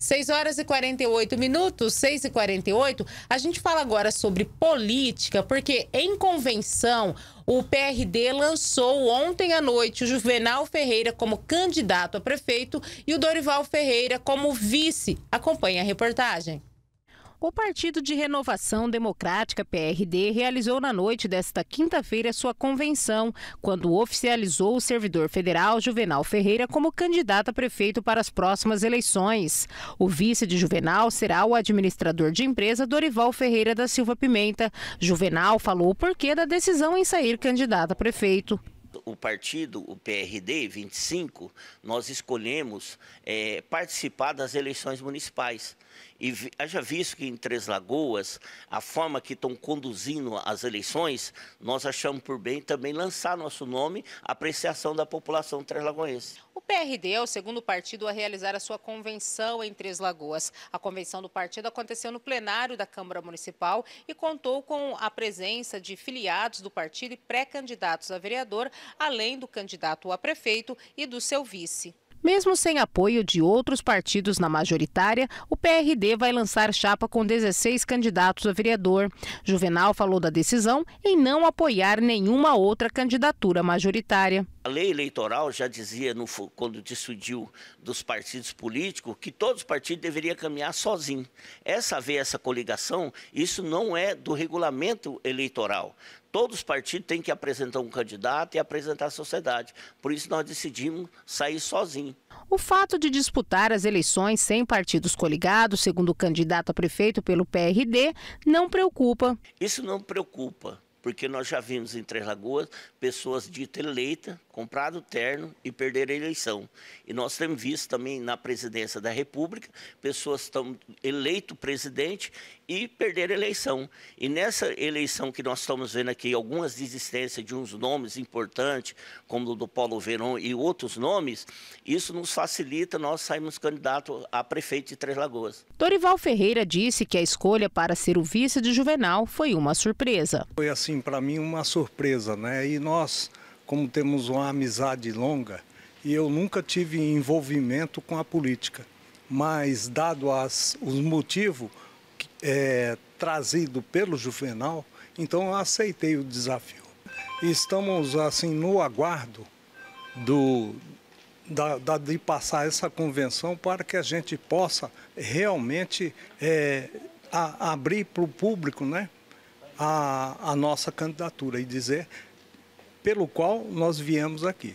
6 horas e 48 minutos, 6 e 48. A gente fala agora sobre política, porque em convenção, o PRD lançou ontem à noite o Juvenal Ferreira como candidato a prefeito e o Dorival Ferreira como vice. Acompanhe a reportagem. O Partido de Renovação Democrática, PRD, realizou na noite desta quinta-feira sua convenção, quando oficializou o servidor federal Juvenal Ferreira como candidato a prefeito para as próximas eleições. O vice de Juvenal será o administrador de empresa Dorival Ferreira da Silva Pimenta. Juvenal falou o porquê da decisão em sair candidato a prefeito o partido, o PRD 25, nós escolhemos é, participar das eleições municipais. E haja visto que em Três Lagoas, a forma que estão conduzindo as eleições, nós achamos por bem também lançar nosso nome à apreciação da população três-lagoense. O PRD é o segundo partido a realizar a sua convenção em Três Lagoas. A convenção do partido aconteceu no plenário da Câmara Municipal e contou com a presença de filiados do partido e pré-candidatos a vereador além do candidato a prefeito e do seu vice. Mesmo sem apoio de outros partidos na majoritária, o PRD vai lançar chapa com 16 candidatos a vereador. Juvenal falou da decisão em não apoiar nenhuma outra candidatura majoritária. A lei eleitoral já dizia, no, quando decidiu dos partidos políticos, que todos os partidos deveriam caminhar sozinhos. Essa ver essa coligação, isso não é do regulamento eleitoral. Todos os partidos têm que apresentar um candidato e apresentar a sociedade. Por isso nós decidimos sair sozinhos. O fato de disputar as eleições sem partidos coligados, segundo o candidato a prefeito pelo PRD, não preocupa. Isso não preocupa porque nós já vimos em Três Lagoas pessoas ditas eleitas, comprado terno e perder a eleição. E nós temos visto também na presidência da República, pessoas estão eleito presidente e perder a eleição. E nessa eleição que nós estamos vendo aqui, algumas desistências de uns nomes importantes, como o do Paulo Verão e outros nomes, isso nos facilita nós sairmos candidato a prefeito de Três Lagoas. Dorival Ferreira disse que a escolha para ser o vice de Juvenal foi uma surpresa. Foi assim assim, para mim, uma surpresa, né? E nós, como temos uma amizade longa, e eu nunca tive envolvimento com a política, mas dado as, os motivos é, trazido pelo Juvenal, então eu aceitei o desafio. Estamos assim no aguardo do, da, da, de passar essa convenção para que a gente possa realmente é, a, abrir para o público, né? a, a nossa candidatura e dizer pelo qual nós viemos aqui.